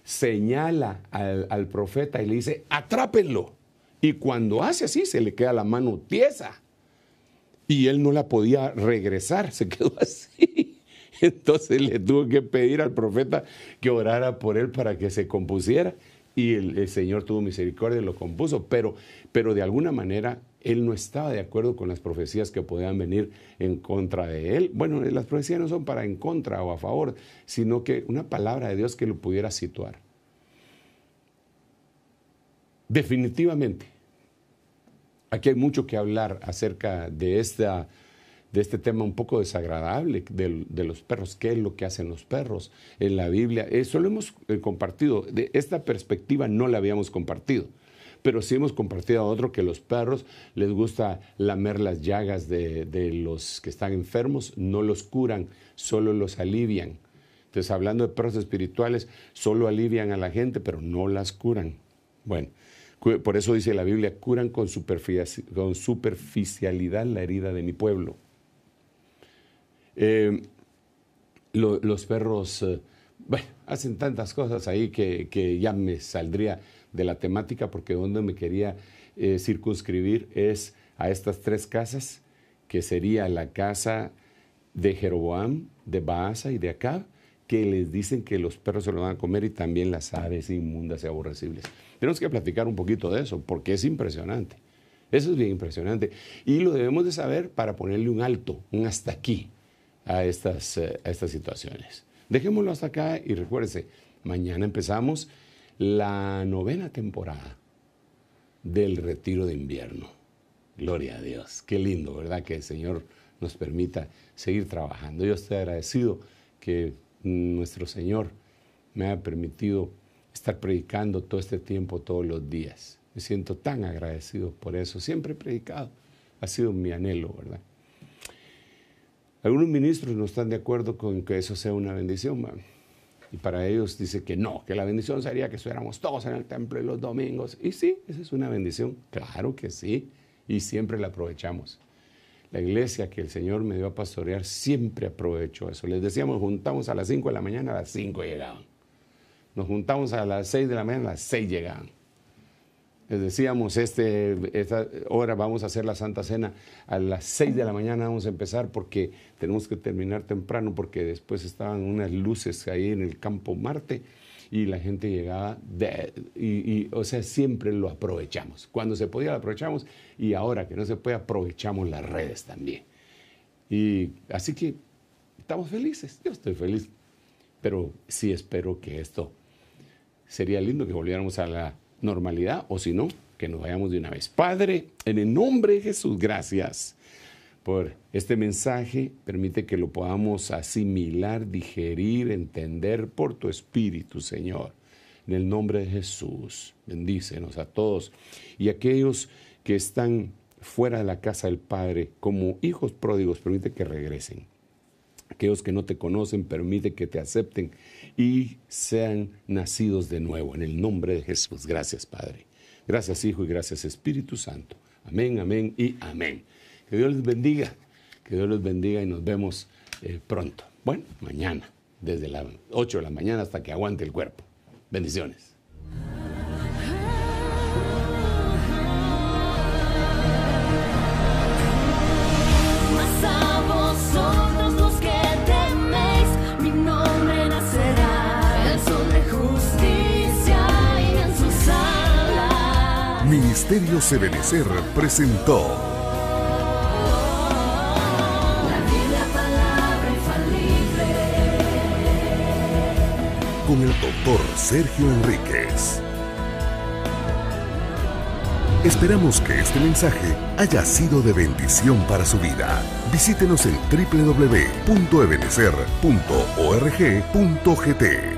señala al, al profeta y le dice, atrápenlo. Y cuando hace así, se le queda la mano tiesa y él no la podía regresar, se quedó (laughs) así. Entonces le tuvo que pedir al profeta que orara por él para que se compusiera y el, Señor tuvo misericordia y lo compuso, pero, pero de alguna manera él no estaba de acuerdo con las profecías que podían venir en contra de él. Bueno, las profecías no son para en contra o a favor, sino que una palabra de Dios que lo pudiera situar. Definitivamente, Aquí hay mucho que hablar acerca de, esta, de este tema un poco desagradable de, los perros. ¿Qué es lo que hacen los perros en la Biblia? Eso hemos eh, compartido. De esta perspectiva no la habíamos compartido. Pero sí hemos compartido a otro que los perros les gusta lamer las llagas de, de los que están enfermos, no los curan, solo los alivian. Entonces, hablando de perros espirituales, solo alivian a la gente, pero no las curan. Bueno, por eso dice la Biblia, curan con superficialidad la herida de mi pueblo. Eh, los perros, eh, bueno, hacen tantas cosas ahí que, ya me saldría de la temática porque donde me quería eh, circunscribir es a estas tres casas, que sería la casa de Jeroboam, de Baasa y de Acá, que les dicen que los perros se lo van a comer y también las aves inmundas y aborrecibles. Tenemos que platicar un poquito de eso, porque es impresionante. Eso es bien impresionante. Y lo debemos de saber para ponerle un alto, un hasta aquí a estas, eh, a estas situaciones. Dejémoslo hasta acá y recuérdense, mañana empezamos la novena temporada del retiro de invierno. Gloria a Dios. Qué lindo, ¿verdad? Que el Señor nos permita seguir trabajando. Yo estoy agradecido que nuestro Señor me haya permitido estar predicando todo este tiempo, todos los días. Me siento tan agradecido por eso. Siempre he predicado. Ha sido mi anhelo, ¿verdad? Algunos ministros no están de acuerdo con que eso sea una bendición, Y para ellos dice que no, que la bendición sería que estuviéramos todos en el templo los domingos. Y sí, esa es una bendición, claro que sí, y siempre la aprovechamos. La iglesia que el Señor me dio a pastorear siempre aprovechó eso. Les decíamos, juntamos a las 5 de la mañana, a las 5 llegaban. Nos juntamos a las 6 de la mañana, las 6 llegaban. Les decíamos, este, esta hora vamos a hacer la Santa Cena, a las 6 de la mañana vamos a empezar porque tenemos que terminar temprano, porque después estaban unas luces ahí en el campo Marte y la gente llegaba, y, y, o sea, siempre lo aprovechamos. Cuando se podía lo aprovechamos y ahora que no se puede aprovechamos las redes también. Y así que estamos felices, yo estoy feliz, pero sí espero que esto sería lindo que volviéramos a la normalidad o si no, que nos vayamos de una vez. Padre, en el nombre de Jesús, gracias por este mensaje. Permite que lo podamos asimilar, digerir, entender por tu Espíritu, Señor. En el nombre de Jesús, bendícenos a todos y aquellos que están fuera de la casa del Padre como hijos pródigos, permite que regresen. Aquellos que no te conocen, permite que te acepten y sean nacidos de nuevo. En el nombre de Jesús. Gracias, Padre. Gracias, Hijo, y gracias, Espíritu Santo. Amén, amén y amén. Que Dios les bendiga. Que Dios les bendiga y nos vemos eh, pronto. Bueno, mañana, desde las 8 de la mañana hasta que aguante el cuerpo. Bendiciones. Ministerio Sebenecer presentó. Con el doctor Sergio Enríquez. Esperamos que este mensaje haya sido de bendición para su vida. Visítenos en www.ebenecer.org.gt.